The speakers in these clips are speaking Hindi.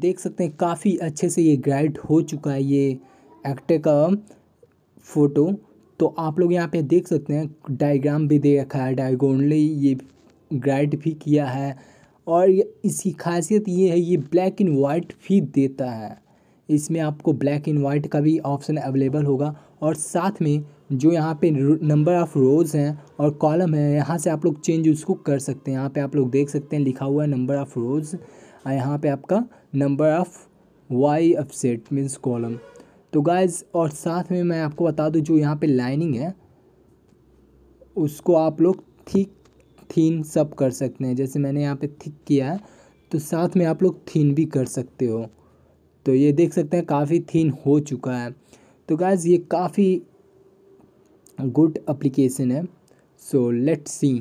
देख सकते हैं काफ़ी अच्छे से ये ग्राइड हो चुका है ये एक्टर का फ़ोटो तो आप लोग यहाँ पे देख सकते हैं डायग्राम भी दे रखा है डायगोनली ये ग्राइड भी किया है और इसकी खासियत ये है ये ब्लैक एंड वाइट भी देता है इसमें आपको ब्लैक एंड वाइट का भी ऑप्शन अवेलेबल होगा और साथ में जो यहाँ पे नंबर ऑफ़ रोज हैं और कॉलम है यहाँ से आप लोग चेंज उसको कर सकते हैं यहाँ पे आप लोग देख सकते हैं लिखा हुआ है नंबर ऑफ़ रोज़ और यहाँ पे आपका number of Y of set means column तो गाइज और साथ में मैं आपको बता दूँ जो यहाँ पे लाइनिंग है उसको आप लोग थिक थीन सब कर सकते हैं जैसे मैंने यहाँ पे थिक किया है तो साथ में आप लोग थीन भी कर सकते हो तो ये देख सकते हैं काफ़ी थीन हो चुका है तो गाइज ये काफ़ी गुड अप्लीकेशन है सो लेट्स सी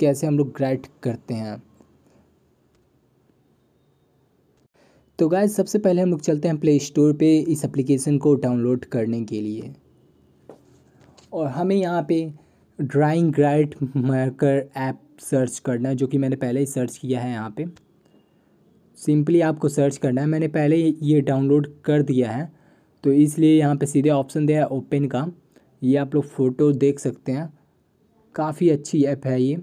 कैसे हम लोग ग्राइड करते हैं तो गाय सबसे पहले हम लोग चलते हैं प्ले स्टोर पे इस एप्लीकेशन को डाउनलोड करने के लिए और हमें यहाँ पे drawing grid marker app search करना है जो कि मैंने पहले ही सर्च किया है यहाँ पे सिंपली आपको सर्च करना है मैंने पहले ये डाउनलोड कर दिया है तो इसलिए यहाँ पे सीधे ऑप्शन दिया है ओपन का ये आप लोग फ़ोटो देख सकते हैं काफ़ी अच्छी ऐप है ये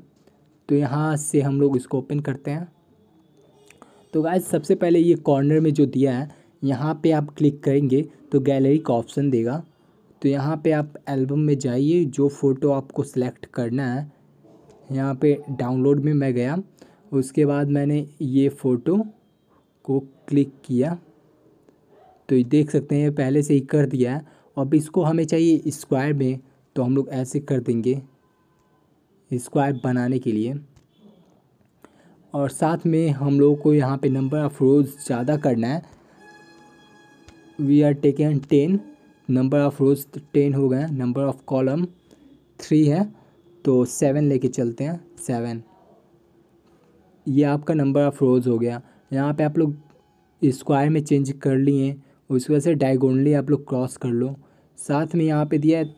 तो यहाँ से हम लोग इसको ओपन करते हैं तो गाइज सबसे पहले ये कॉर्नर में जो दिया है यहाँ पे आप क्लिक करेंगे तो गैलरी का ऑप्शन देगा तो यहाँ पे आप एल्बम में जाइए जो फ़ोटो आपको सेलेक्ट करना है यहाँ पे डाउनलोड में मैं गया उसके बाद मैंने ये फ़ोटो को क्लिक किया तो ये देख सकते हैं पहले से ही कर दिया है अब इसको हमें चाहिए स्क्वायर में तो हम लोग ऐसे कर देंगे स्क्वायर बनाने के लिए और साथ में हम लोग को यहाँ पे नंबर ऑफ़ रोज़ ज़्यादा करना है we are taken ten number of rows ten हो गए नंबर ऑफ़ कॉलम थ्री है तो सेवन लेके चलते हैं सेवन ये आपका नंबर ऑफ़ रोज़ हो गया यहाँ पे आप लोग स्क्वायर में चेंज कर लिए उसकी वजह से डायगोनली आप लोग क्रॉस कर लो साथ में यहाँ पे दिया है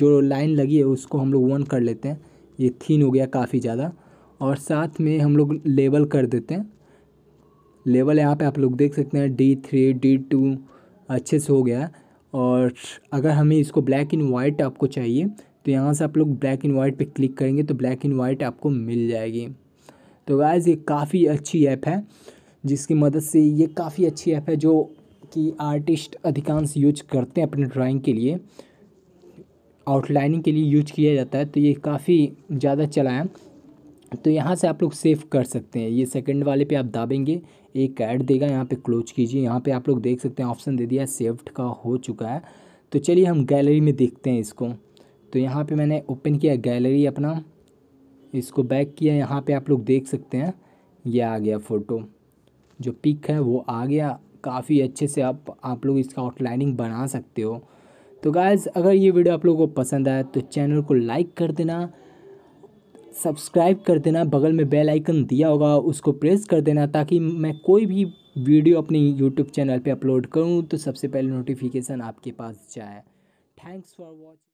जो लाइन लगी है उसको हम लोग वन कर लेते हैं ये थीन हो गया काफ़ी ज़्यादा और साथ में हम लोग लेवल कर देते हैं लेवल यहाँ पे आप लोग देख सकते हैं डी थ्री डी टू अच्छे से हो गया और अगर हमें इसको ब्लैक एंड वाइट आपको चाहिए तो यहाँ से आप लोग ब्लैक एंड वाइट पे क्लिक करेंगे तो ब्लैक एंड वाइट आपको मिल जाएगी तो गाइज़ ये काफ़ी अच्छी ऐप है जिसकी मदद से ये काफ़ी अच्छी ऐप है जो कि आर्टिस्ट अधिकांश यूज करते हैं अपने ड्राइंग के लिए आउटलाइनिंग के लिए यूज किया जाता है तो ये काफ़ी ज़्यादा चला है तो यहाँ से आप लोग सेव कर सकते हैं ये सेकंड वाले पे आप दाबेंगे एक ऐड देगा यहाँ पे क्लोज कीजिए यहाँ पे आप लोग देख सकते हैं ऑप्शन दे दिया सेव्ड का हो चुका है तो चलिए हम गैलरी में देखते हैं इसको तो यहाँ पे मैंने ओपन किया गैलरी अपना इसको बैक किया यहाँ पे आप लोग देख सकते हैं ये आ गया फ़ोटो जो पिक है वो आ गया काफ़ी अच्छे से आप आप लोग इसका आउटलाइनिंग बना सकते हो तो गाइज़ अगर ये वीडियो आप लोगों को पसंद आए तो चैनल को लाइक कर देना सब्सक्राइब कर देना बगल में बेल आइकन दिया होगा उसको प्रेस कर देना ताकि मैं कोई भी वीडियो अपने यूट्यूब चैनल पे अपलोड करूँ तो सबसे पहले नोटिफिकेशन आपके पास जाए थैंक्स फॉर वॉचिंग